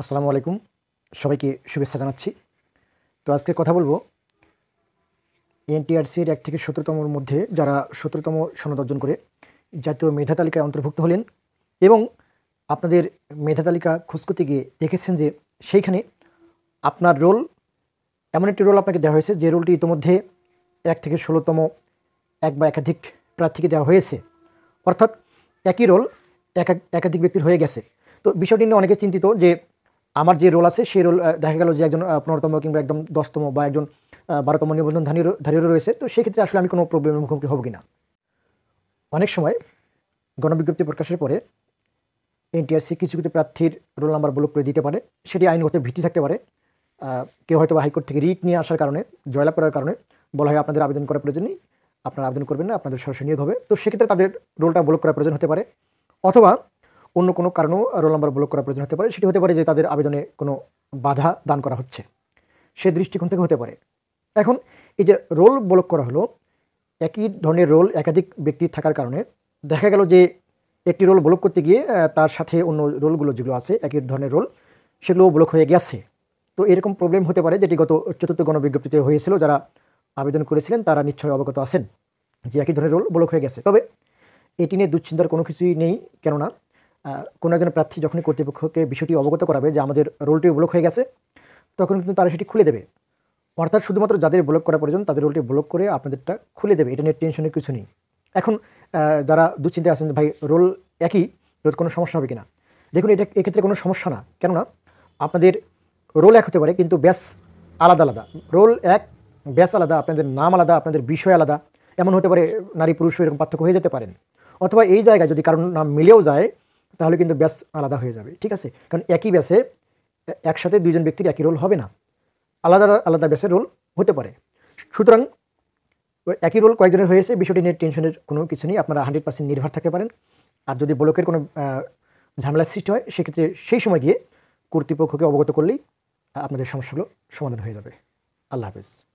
আসসালামু আলাইকুম সবাইকে শুভেচ্ছা জানাচ্ছি তো আজকে কথা বলবো এনটিআরসির এক থেকে সতেরোতমর মধ্যে যারা সতেরোতম সনদ অর্জন করে জাতীয় মেধা তালিকায় অন্তর্ভুক্ত হলেন এবং আপনাদের মেধা তালিকা খোঁজ করতে গিয়ে দেখেছেন যে সেইখানে আপনার রোল এমন একটি রোল আপনাকে দেওয়া হয়েছে যে রোলটি ইতিমধ্যে এক থেকে ষোলোতম এক বা একাধিক প্রার্থীকে দেওয়া হয়েছে অর্থাৎ একই রোল একাধিক ব্যক্তির হয়ে গেছে তো বিষয়টি নিয়ে অনেকে চিন্তিত যে আমার যে রোল আছে সেই রোল দেখা গেল যে একজন পনেরোতম কিংবা একদম দশতম বা একজন বারোতম নিবন্ধন ধারীরও রয়েছে তো সেক্ষেত্রে আসলে আমি কোনো প্রবলেমের মুখোমুখি হব কিনা অনেক সময় গণবিজ্ঞপ্তি প্রকাশের পরে এনটিআরসি কিছু কিছু প্রার্থীর রোল নাম্বার ব্লক করে দিতে পারে সেটি আইনগত ভিত্তি থাকতে পারে কেউ হয়তো হাইকোর্ট থেকে রিট নিয়ে আসার কারণে জয়লাভ করার কারণে বলা হয় আপনাদের আবেদন করার প্রয়োজন নেই আপনারা আবেদন করবেন না আপনাদের সরাসরি নিয়োগ হবে তো সেক্ষেত্রে তাদের রোলটা ব্লক করার প্রয়োজন হতে পারে অথবা অন্য কোনো কারণেও রোল নাম্বার ব্লক করা প্রয়োজন হতে পারে সেটি হতে পারে যে তাদের আবেদনে কোনো বাধা দান করা হচ্ছে সে দৃষ্টিকোণ থেকে হতে পারে এখন এই যে রোল ব্লক করা হলো একই ধরনের রোল একাধিক ব্যক্তি থাকার কারণে দেখা গেল যে একটি রোল ব্লক করতে গিয়ে তার সাথে অন্য রোলগুলো যেগুলো আছে একই ধরনের রোল সেগুলোও ব্লক হয়ে গেছে তো এরকম প্রবলেম হতে পারে যেটি গত চতুর্থ গণবিজ্ঞপ্তিতে হয়েছিল যারা আবেদন করেছিলেন তারা নিশ্চয়ই অবগত আছেন যে একই ধরনের রোল ব্লক হয়ে গেছে তবে এটি নিয়ে দুশ্চিন্তার কোনো কিছুই নেই কেননা কোনো একজন প্রার্থী যখনই কর্তৃপক্ষকে বিষয়টি অবগত করাবে যে আমাদের রোলটি ব্লক হয়ে গেছে তখন কিন্তু তারা সেটি খুলে দেবে অর্থাৎ শুধুমাত্র যাদের ব্লক করা প্রয়োজন তাদের রোলটি ব্লক করে আপনাদেরটা খুলে দেবে এটা নিয়ে টেনশনের কিছু নেই এখন যারা দুশ্চিন্তায় আছেন ভাই রোল একই রোল কোনো সমস্যা হবে কিনা দেখুন এটা এক্ষেত্রে কোনো সমস্যা না কেননা আপনাদের রোল এক হতে পারে কিন্তু ব্যাস আলাদা আলাদা রোল এক ব্যাস আলাদা আপনাদের নাম আলাদা আপনাদের বিষয় আলাদা এমন হতে পারে নারী পুরুষ এরকম পার্থক্য হয়ে যেতে পারেন অথবা এই জায়গায় যদি কারোর নাম মিলেও যায় তাহলে কিন্তু ব্যাস আলাদা হয়ে যাবে ঠিক আছে কারণ একই ব্যাসে একসাথে দুইজন ব্যক্তির একই রোল হবে না আলাদা আলাদা ব্যাসের রোল হতে পারে সুতরাং একই রোল কয়েকজনের হয়েছে বিষয়টি নিয়ে টেনশনের কোনো কিছু নেই আপনারা হান্ড্রেড পার্সেন্ট নির্ভর থাকতে পারেন আর যদি ব্লকের কোনো ঝামেলার সৃষ্টি হয় সেক্ষেত্রে সেই সময় গিয়ে কর্তৃপক্ষকে অবগত করলেই আপনাদের সমস্যাগুলো সমাধান হয়ে যাবে আল্লাহ হাফেজ